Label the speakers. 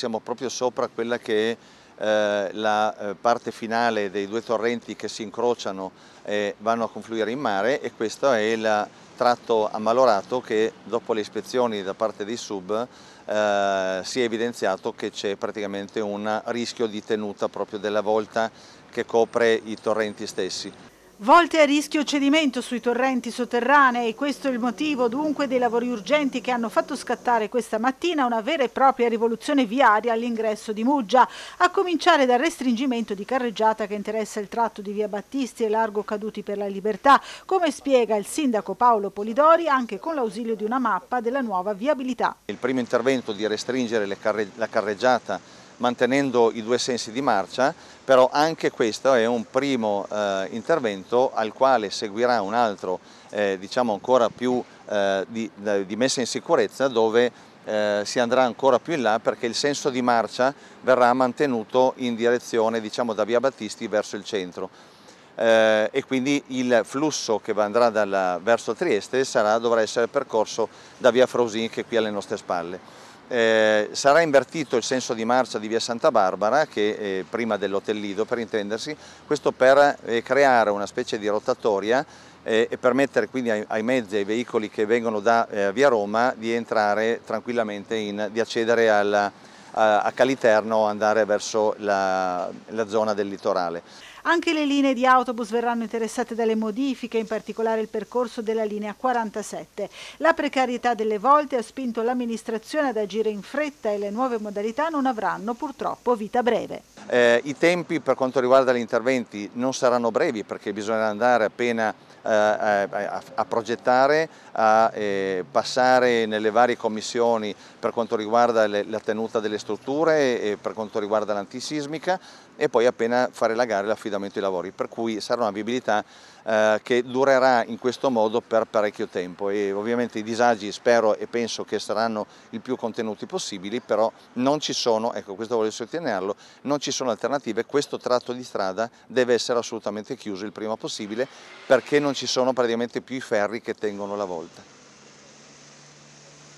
Speaker 1: siamo proprio sopra quella che è eh, la eh, parte finale dei due torrenti che si incrociano e vanno a confluire in mare e questo è il tratto ammalorato che dopo le ispezioni da parte dei sub eh, si è evidenziato che c'è praticamente un rischio di tenuta proprio della volta che copre i torrenti stessi.
Speaker 2: Volte a rischio cedimento sui torrenti sotterranei, questo è il motivo dunque dei lavori urgenti che hanno fatto scattare questa mattina una vera e propria rivoluzione viaria all'ingresso di Muggia, a cominciare dal restringimento di carreggiata che interessa il tratto di via Battisti e largo Caduti per la Libertà, come spiega il sindaco Paolo Polidori anche con l'ausilio di una mappa della nuova viabilità.
Speaker 1: Il primo intervento di restringere carre la carreggiata mantenendo i due sensi di marcia, però anche questo è un primo eh, intervento al quale seguirà un altro, eh, diciamo ancora più eh, di, di, messa in sicurezza, dove eh, si andrà ancora più in là perché il senso di marcia verrà mantenuto in direzione diciamo, da Via Battisti verso il centro. Eh, e quindi il flusso che andrà dalla, verso Trieste sarà, dovrà essere percorso da via Frosin che è qui alle nostre spalle. Eh, sarà invertito il senso di marcia di via Santa Barbara, che è eh, prima dell'Hotel Lido per intendersi, questo per eh, creare una specie di rotatoria eh, e permettere quindi ai, ai, mezzi, ai veicoli che vengono da via Roma di entrare tranquillamente, in, di accedere alla, eh, a Caliterno andare verso la, la zona del litorale.
Speaker 2: Anche le linee di autobus verranno interessate dalle modifiche, in particolare il percorso della linea 47. La precarietà delle volte ha spinto l'amministrazione ad agire in fretta e le nuove modalità non avranno purtroppo vita breve.
Speaker 1: Eh, I tempi per quanto riguarda gli interventi non saranno brevi perché bisognerà andare appena eh, eh, a, a, progettare, a eh, passare nelle varie commissioni per quanto riguarda le, la tenuta delle strutture e per quanto riguarda l'antisismica e poi appena fare la gara e l'affidamento dei lavori, per cui sarà una viabilità eh, che durerà in questo modo per parecchio tempo e ovviamente i disagi spero e penso che saranno il più contenuti possibili, però non ci sono, ecco questo voglio sottolinearlo, non ci sono sono alternative, questo tratto di strada deve essere assolutamente chiuso il prima possibile perché non ci sono praticamente più i ferri che tengono la volta.